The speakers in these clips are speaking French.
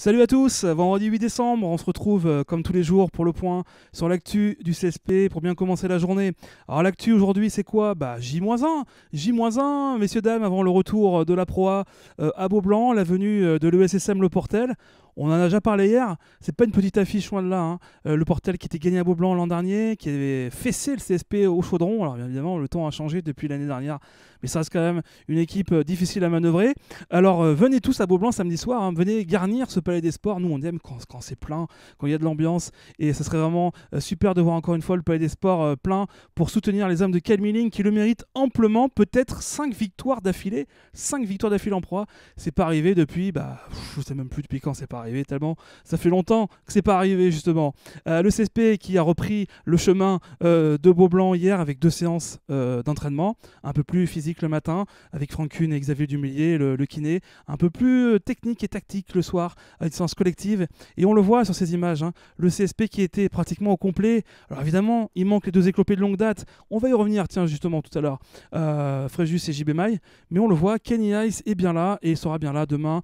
Salut à tous, vendredi 8 décembre, on se retrouve euh, comme tous les jours pour le point sur l'actu du CSP pour bien commencer la journée. Alors l'actu aujourd'hui c'est quoi Bah J-1, J-1, messieurs dames, avant le retour de la proa euh, à Beaublanc, la venue euh, de l'ESSM Le Portel. On en a déjà parlé hier, c'est pas une petite affiche loin de là. Hein. Euh, le Portel qui était gagné à Beaublanc l'an dernier, qui avait fessé le CSP au chaudron. Alors bien évidemment, le temps a changé depuis l'année dernière, mais ça reste quand même une équipe euh, difficile à manœuvrer. Alors euh, venez tous à Beaublanc samedi soir, hein. venez garnir ce palais des sports. Nous on aime quand, c'est plein, quand il y a de l'ambiance, et ça serait vraiment super de voir encore une fois le palais des sports plein pour soutenir les hommes de Calmiling qui le méritent amplement. Peut-être 5 victoires d'affilée, 5 victoires d'affilée en proie. C'est pas arrivé depuis, bah, je sais même plus depuis quand c'est pas arrivé tellement ça fait longtemps que c'est pas arrivé justement. Euh, le CSP qui a repris le chemin euh, de Beaublanc hier avec deux séances euh, d'entraînement, un peu plus physique le matin avec Franck Kuhn et Xavier Dumillier, le, kiné, un peu plus euh, technique et tactique le soir à une séance collective. Et on le voit sur ces images, hein, le CSP qui était pratiquement au complet. Alors évidemment, il manque les deux éclopés de longue date. On va y revenir, tiens, justement tout à l'heure, Fréjus et JB Maille. Mais on le voit, Kenny Ice est bien là et sera bien là demain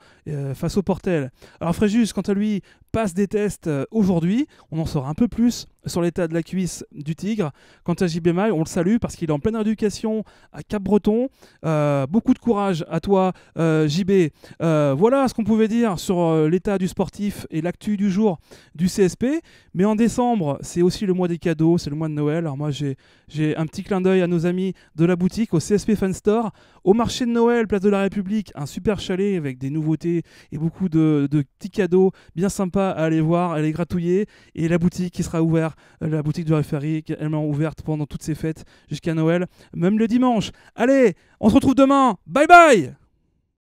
face au Portel. Alors Fréjus juste quant à lui, passe des tests euh, aujourd'hui. On en saura un peu plus sur l'état de la cuisse du tigre. Quant à JB on le salue parce qu'il est en pleine éducation à Cap-Breton. Euh, beaucoup de courage à toi, euh, JB. voilà ce qu'on pouvait dire sur l'état du sportif et l'actu du jour du CSP. Mais en décembre, c'est aussi le mois des cadeaux, c'est le mois de Noël. Alors moi, j'ai un petit clin d'œil à nos amis de la boutique, au CSP Fan Store, au marché de Noël, place de la République, un super chalet avec des nouveautés et beaucoup de petits cadeaux bien sympas à aller voir, elle est gratouiller. Et la boutique qui sera ouverte, euh, la boutique du référé qui est ouverte pendant toutes ces fêtes jusqu'à Noël, même le dimanche. Allez, on se retrouve demain. Bye bye